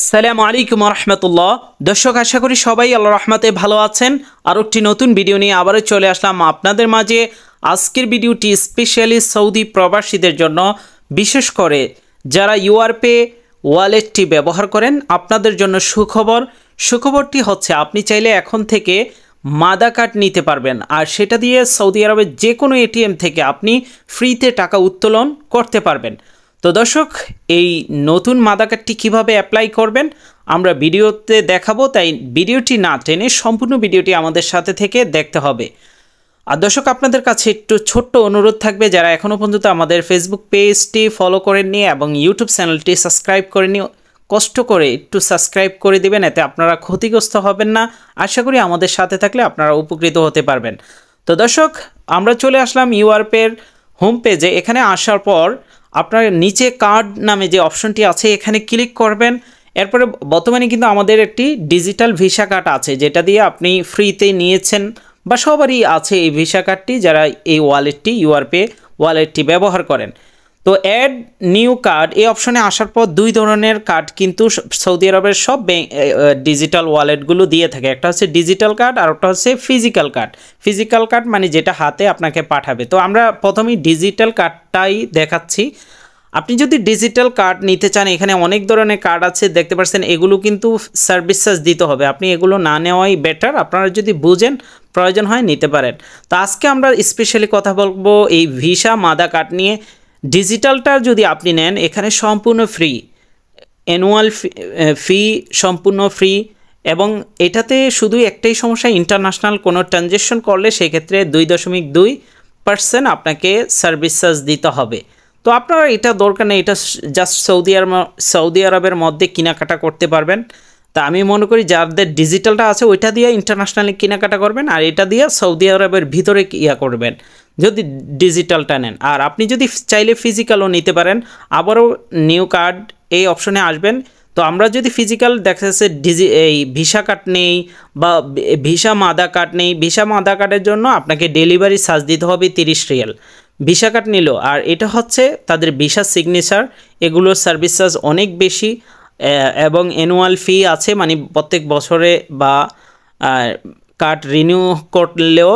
আসসালামু আলাইকুম রহমতুল্লাহ দর্শক আশা করি সবাই আল্লাহ রহমতে ভালো আছেন আর একটি নতুন ভিডিও নিয়ে আবারও চলে আসলাম আপনাদের মাঝে আজকের ভিডিওটি স্পেশালি সৌদি প্রবাসীদের জন্য বিশেষ করে যারা ইউআরপে ওয়ালেটটি ব্যবহার করেন আপনাদের জন্য সুখবর সুখবরটি হচ্ছে আপনি চাইলে এখন থেকে মাদা কার্ড নিতে পারবেন আর সেটা দিয়ে সৌদি আরবের যে কোনো এটিএম থেকে আপনি ফ্রিতে টাকা উত্তোলন করতে পারবেন তো দর্শক এই নতুন মাদার কার্ডটি কীভাবে অ্যাপ্লাই করবেন আমরা ভিডিওতে দেখাবো তাই ভিডিওটি না টেনে সম্পূর্ণ ভিডিওটি আমাদের সাথে থেকে দেখতে হবে আর দর্শক আপনাদের কাছে একটু ছোট্ট অনুরোধ থাকবে যারা এখনও পর্যন্ত আমাদের ফেসবুক পেজটি ফলো করেননি এবং ইউটিউব চ্যানেলটি সাবস্ক্রাইব করেনি কষ্ট করে একটু সাবস্ক্রাইব করে দিবেন এতে আপনারা ক্ষতিগ্রস্ত হবেন না আশা করি আমাদের সাথে থাকলে আপনারা উপকৃত হতে পারবেন তো দর্শক আমরা চলে আসলাম ইউআরপের হোম পেজে এখানে আসার পর আপনার নিচে কার্ড নামে যে অপশনটি আছে এখানে ক্লিক করবেন এরপরে বর্তমানে কিন্তু আমাদের একটি ডিজিটাল ভিসা কার্ড আছে যেটা দিয়ে আপনি ফ্রিতে নিয়েছেন বা সবারই আছে এই ভিসা কার্ডটি যারা এই ওয়ালেটটি ইউআরপে ওয়ালেটটি ব্যবহার করেন তো অ্যাড নিউ কার্ড এই অপশনে আসার পর দুই ধরনের কার্ড কিন্তু সৌদি আরবের সব ডিজিটাল ওয়ালেটগুলো দিয়ে থাকে একটা হচ্ছে ডিজিটাল কার্ড আর একটা হচ্ছে ফিজিক্যাল কার্ড ফিজিক্যাল কার্ড মানে যেটা হাতে আপনাকে পাঠাবে তো আমরা প্রথমেই ডিজিটাল কার্ডটাই দেখাচ্ছি আপনি যদি ডিজিটাল কার্ড নিতে চান এখানে অনেক ধরনের কার্ড আছে দেখতে পাচ্ছেন এগুলো কিন্তু সার্ভিস চার্জ দিতে হবে আপনি এগুলো না নেওয়াই বেটার আপনারা যদি বুঝেন প্রয়োজন হয় নিতে পারেন তো আজকে আমরা স্পেশালি কথা বলবো এই ভিসা মাদা কার্ড নিয়ে ডিজিটালটা যদি আপনি নেন এখানে সম্পূর্ণ ফ্রি অ্যানুয়াল ফি সম্পূর্ণ ফ্রি এবং এটাতে শুধু একটাই সমস্যা ইন্টারন্যাশনাল কোনো ট্রানজেকশন করলে সেক্ষেত্রে দুই দশমিক দুই পার্সেন্ট আপনাকে সার্ভিস চার্জ দিতে হবে তো আপনার এটা দরকার নেই এটা জাস্ট সৌদি আরব সৌদি আরবের মধ্যে কেনাকাটা করতে পারবেন তা আমি মনে করি যাদের ডিজিটালটা আছে ওইটা দিয়ে ইন্টারন্যাশনালি কেনাকাটা করবেন আর এটা দিয়ে সৌদি আরবের ভিতরে ইয়া করবেন যদি ডিজিটালটা নেন আর আপনি যদি চাইলে ফিজিক্যালও নিতে পারেন আবারও নিউ কার্ড এই অপশনে আসবেন তো আমরা যদি ফিজিক্যাল দেখা যাচ্ছে ডিজি এই ভিসা কার্ড নেই বা ভিসা মাদা কার্ড নেই ভিসা মাদা কার্ডের জন্য আপনাকে ডেলিভারি চার্জ দিতে হবে তিরিশ রিয়াল ভিসা কার্ড নিল আর এটা হচ্ছে তাদের ভিসা সিগনেচার এগুলোর সার্ভিস চার্জ অনেক বেশি এবং অ্যানুয়াল ফি আছে মানে প্রত্যেক বছরে বা কার্ড রিনিউ করলেও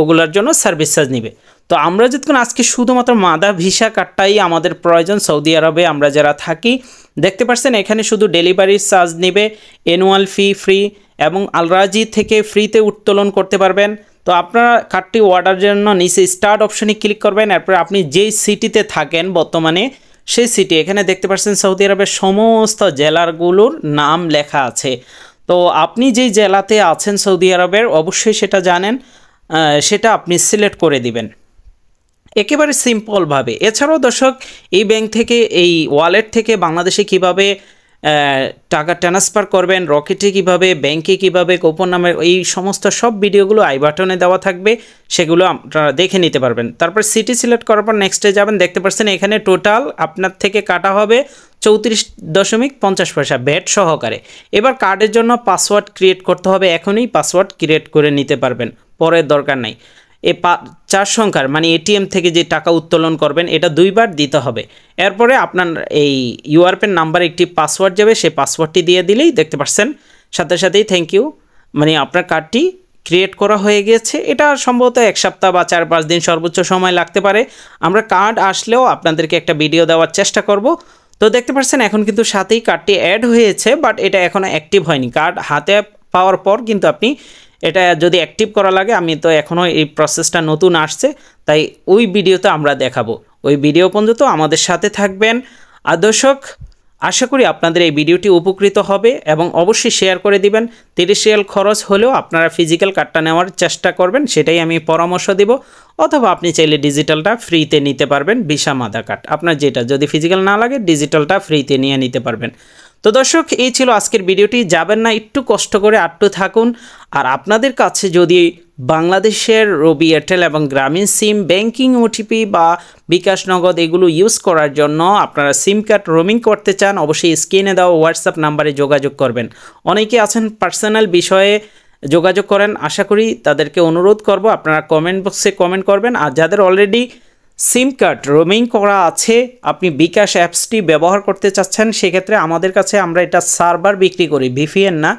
ওগুলোর জন্য সার্ভিস চার্জ নিবে তো আমরা যতক্ষণ আজকে শুধুমাত্র মাদা ভিসা কার্ডটাই আমাদের প্রয়োজন সৌদি আরবে আমরা যারা থাকি দেখতে পাচ্ছেন এখানে শুধু ডেলিভারি চার্জ নেবে অ্যানুয়াল ফি ফ্রি এবং আলরাজি থেকে ফ্রিতে উত্তোলন করতে পারবেন তো আপনারা কার্ডটি অর্ডার জন্য নিচে স্টার্ট অপশনে ক্লিক করবেন এরপর আপনি যেই সিটিতে থাকেন বর্তমানে সেই সিটি এখানে দেখতে পাচ্ছেন সৌদি আরবের সমস্ত জেলারগুলোর নাম লেখা আছে তো আপনি যেই জেলাতে আছেন সৌদি আরবের অবশ্যই সেটা জানেন সেটা আপনি সিলেক্ট করে দিবেন একেবারে সিম্পলভাবে এছাড়াও দর্শক এই ব্যাংক থেকে এই ওয়ালেট থেকে বাংলাদেশে কিভাবে টাকা ট্রান্সফার করবেন রকেটে কিভাবে ব্যাংকে কিভাবে গোপন নামে এই সমস্ত সব ভিডিওগুলো আই বাটনে দেওয়া থাকবে সেগুলো আপনারা দেখে নিতে পারবেন তারপর সিটি সিলেক্ট করার পর নেক্সটে যাবেন দেখতে পাচ্ছেন এখানে টোটাল আপনার থেকে কাটা হবে চৌত্রিশ দশমিক পঞ্চাশ পয়সা ব্যাট সহকারে এবার কার্ডের জন্য পাসওয়ার্ড ক্রিয়েট করতে হবে এখনই পাসওয়ার্ড ক্রিয়েট করে নিতে পারবেন পরের দরকার নাই এ পা চার সংখ্যার মানে এটিএম থেকে যে টাকা উত্তোলন করবেন এটা দুইবার দিতে হবে এরপরে আপনার এই ইউআরপের নাম্বার একটি পাসওয়ার্ড যাবে সেই পাসওয়ার্ডটি দিয়ে দিলেই দেখতে পাচ্ছেন সাথে সাথেই থ্যাংক ইউ মানে আপনার কার্ডটি ক্রিয়েট করা হয়ে গেছে এটা সম্ভবত এক সপ্তাহ বা চার পাঁচ দিন সর্বোচ্চ সময় লাগতে পারে আমরা কার্ড আসলেও আপনাদেরকে একটা ভিডিও দেওয়ার চেষ্টা করব তো দেখতে পাচ্ছেন এখন কিন্তু সাথেই কার্ডটি অ্যাড হয়েছে বাট এটা এখনও অ্যাক্টিভ হয়নি কার্ড হাতে পাওয়ার পর কিন্তু আপনি এটা যদি অ্যাক্টিভ করা লাগে আমি তো এখনও এই প্রসেসটা নতুন আসছে তাই ওই ভিডিওতে আমরা দেখাবো ওই ভিডিও পর্যন্ত আমাদের সাথে থাকবেন আর দর্শক আশা করি আপনাদের এই ভিডিওটি উপকৃত হবে এবং অবশ্যই শেয়ার করে দিবেন তিরিশ রিয়াল খরচ হলেও আপনারা ফিজিক্যাল কার্ডটা নেওয়ার চেষ্টা করবেন সেটাই আমি পরামর্শ দেব অথবা আপনি চাইলে ডিজিটালটা ফ্রিতে নিতে পারবেন বিশা মাদা কার্ড আপনার যেটা যদি ফিজিক্যাল না লাগে ডিজিটালটা ফ্রিতে নিয়ে নিতে পারবেন তো দর্শক এই ছিল আজকের ভিডিওটি যাবেন না একটু কষ্ট করে আটটু থাকুন আর আপনাদের কাছে যদি বাংলাদেশের রবি এয়ারটেল এবং গ্রামীণ সিম ব্যাংকিং ওটিপি বা বিকাশ নগদ এগুলো ইউজ করার জন্য আপনারা সিম কার্ড রোমিং করতে চান অবশ্যই স্ক্রিনে দেওয়া হোয়াটসঅ্যাপ নাম্বারে যোগাযোগ করবেন অনেকে আছেন পার্সোনাল বিষয়ে যোগাযোগ করেন আশা করি তাদেরকে অনুরোধ করব আপনারা কমেন্ট বক্সে কমেন্ট করবেন আর যাদের অলরেডি সিম কার্ড রোমিং করা আছে আপনি বিকাশ অ্যাপসটি ব্যবহার করতে চাচ্ছেন সেক্ষেত্রে আমাদের কাছে আমরা এটা সার্ভার বিক্রি করি ভিফিএন না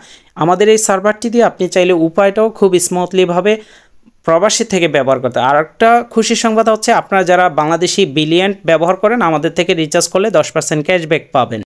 আমাদের এই সার্ভারটি দিয়ে আপনি চাইলে উপায়টাও খুব স্মুথলিভাবে প্রবাসী থেকে ব্যবহার করতে আর একটা খুশি সংবাদ হচ্ছে আপনারা যারা বাংলাদেশি বিলিয়ান ব্যবহার করেন আমাদের থেকে রিচার্জ করলে দশ পার্সেন্ট ক্যাশব্যাক পাবেন